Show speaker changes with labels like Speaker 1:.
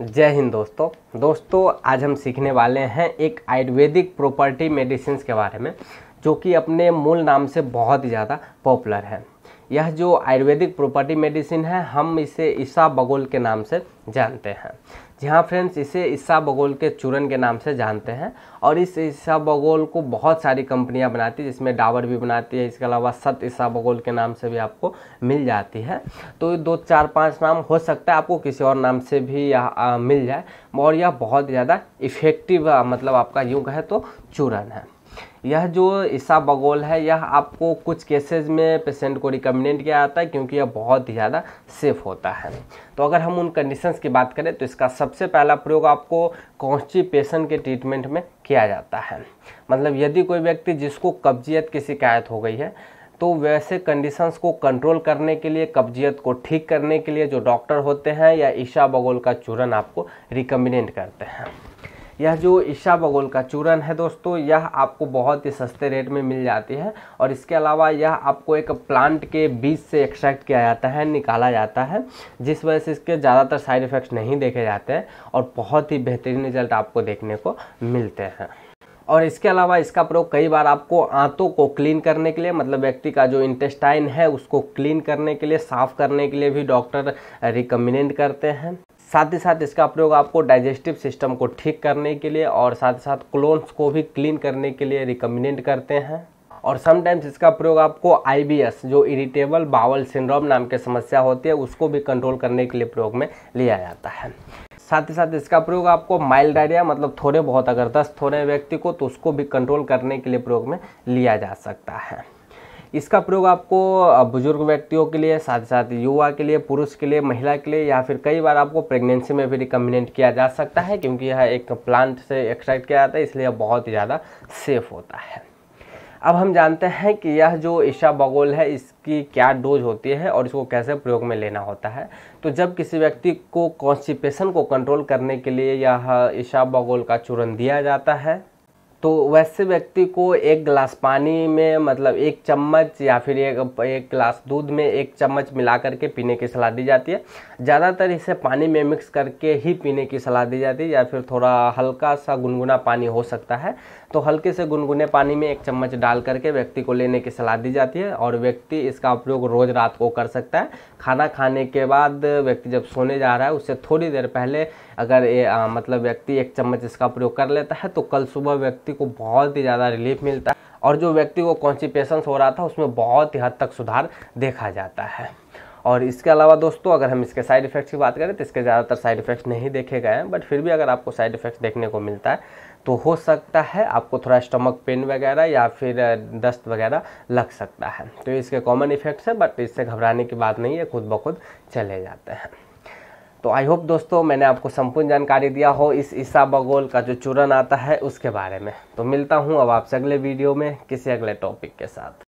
Speaker 1: जय हिंद दोस्तों दोस्तों आज हम सीखने वाले हैं एक आयुर्वेदिक प्रॉपर्टी मेडिसिन के बारे में जो कि अपने मूल नाम से बहुत ही ज़्यादा पॉपुलर है यह जो आयुर्वेदिक प्रॉपर्टी मेडिसिन है हम इसे ईसा बगोल के नाम से जानते हैं जी हाँ फ्रेंड्स इसे ईसा बगोल के चूरन के नाम से जानते हैं और इस ईसा बगोल को बहुत सारी कंपनियां बनाती है जिसमें डावर भी बनाती है इसके अलावा सत ईसा बगोल के नाम से भी आपको मिल जाती है तो दो चार पाँच नाम हो सकता है आपको किसी और नाम से भी यह आ, मिल जाए और यह बहुत ज़्यादा इफ़ेक्टिव मतलब आपका यूँ कहे तो चूरन है यह जो ईसा बगोल है यह आपको कुछ केसेस में पेशेंट को रिकमेंडेड किया जाता है क्योंकि यह बहुत ही ज़्यादा सेफ होता है तो अगर हम उन कंडीशंस की बात करें तो इसका सबसे पहला प्रयोग आपको कॉन्स्टिपेशन के ट्रीटमेंट में किया जाता है मतलब यदि कोई व्यक्ति जिसको कब्जियत की शिकायत हो गई है तो वैसे कंडीशंस को कंट्रोल करने के लिए कब्जियत को ठीक करने के लिए जो डॉक्टर होते हैं या ईशा बगोल का चूरन आपको रिकमेंड करते हैं यह जो ईशा बगोल का चूरन है दोस्तों यह आपको बहुत ही सस्ते रेट में मिल जाती है और इसके अलावा यह आपको एक प्लांट के बीज से एक्सट्रैक्ट किया जाता है निकाला जाता है जिस वजह से इसके ज़्यादातर साइड इफ़ेक्ट्स नहीं देखे जाते हैं और बहुत ही बेहतरीन रिजल्ट आपको देखने को मिलते हैं और इसके अलावा इसका प्रयोग कई बार आपको आंतों को क्लीन करने के लिए मतलब व्यक्ति का जो इंटेस्टाइन है उसको क्लीन करने के लिए साफ़ करने के लिए भी डॉक्टर रिकमेंड करते हैं साथ ही साथ इसका प्रयोग आपको डाइजेस्टिव सिस्टम को ठीक करने के लिए और साथ ही साथ क्लोन्स को भी क्लीन करने के लिए रिकमेंड करते हैं और समटाइम्स इसका प्रयोग आपको आईबीएस जो इरिटेबल बावल सिंड्रोम नाम की समस्या होती है उसको भी कंट्रोल करने के लिए प्रयोग में लिया जाता है साथ ही साथ इसका प्रयोग आपको माइल्ड डायरिया मतलब थोड़े बहुत अगर दस्त हो रहे व्यक्ति को तो उसको भी कंट्रोल करने के लिए प्रयोग में लिया जा सकता है इसका प्रयोग आपको बुजुर्ग व्यक्तियों के लिए साथ ही साथ युवा के लिए पुरुष के लिए महिला के लिए या फिर कई बार आपको प्रेगनेंसी में भी रिकमेंडेंट किया जा सकता है क्योंकि यह एक प्लांट से एक्सट्रैक्ट किया जाता है इसलिए बहुत ज़्यादा सेफ होता है अब हम जानते हैं कि यह जो ईशा बगोल है इसकी क्या डोज होती है और इसको कैसे प्रयोग में लेना होता है तो जब किसी व्यक्ति को कॉन्स्टिपेशन को कंट्रोल करने के लिए यह ईशा बगोल का चूरण दिया जाता है तो वैसे व्यक्ति को एक गिलास पानी में मतलब एक चम्मच या फिर एक एक गिलास दूध में एक चम्मच मिला करके पीने की सलाह दी जाती है ज़्यादातर इसे पानी में मिक्स करके ही पीने की सलाह दी जाती है या फिर थोड़ा हल्का सा गुनगुना पानी हो सकता है तो हल्के से गुनगुने पानी में एक चम्मच डाल करके व्यक्ति को लेने की सलाह दी जाती है और व्यक्ति इसका उपयोग रोज़ रात को कर सकता है खाना खाने के बाद व्यक्ति जब सोने जा रहा है उससे थोड़ी देर पहले अगर ये मतलब व्यक्ति एक चम्मच इसका प्रयोग कर लेता है तो कल सुबह व्यक्ति को बहुत ही ज़्यादा रिलीफ मिलता है और जो व्यक्ति को कॉन्स्टिपेशन हो रहा था उसमें बहुत ही हद तक सुधार देखा जाता है और इसके अलावा दोस्तों अगर हम इसके साइड इफ़ेक्ट्स की बात करें तो इसके ज़्यादातर साइड इफ़ेक्ट्स नहीं देखे गए हैं बट फिर भी अगर आपको साइड इफ़ेक्ट्स देखने को मिलता है तो हो सकता है आपको थोड़ा स्टमक पेन वगैरह या फिर दस्त वगैरह लग सकता है तो इसके कॉमन इफ़ेक्ट्स हैं बट इससे घबराने की बात नहीं है खुद ब खुद चले जाते हैं तो आई होप दोस्तों मैंने आपको संपूर्ण जानकारी दिया हो इस ईसा बगोल का जो चूरन आता है उसके बारे में तो मिलता हूँ अब आपसे अगले वीडियो में किसी अगले टॉपिक के साथ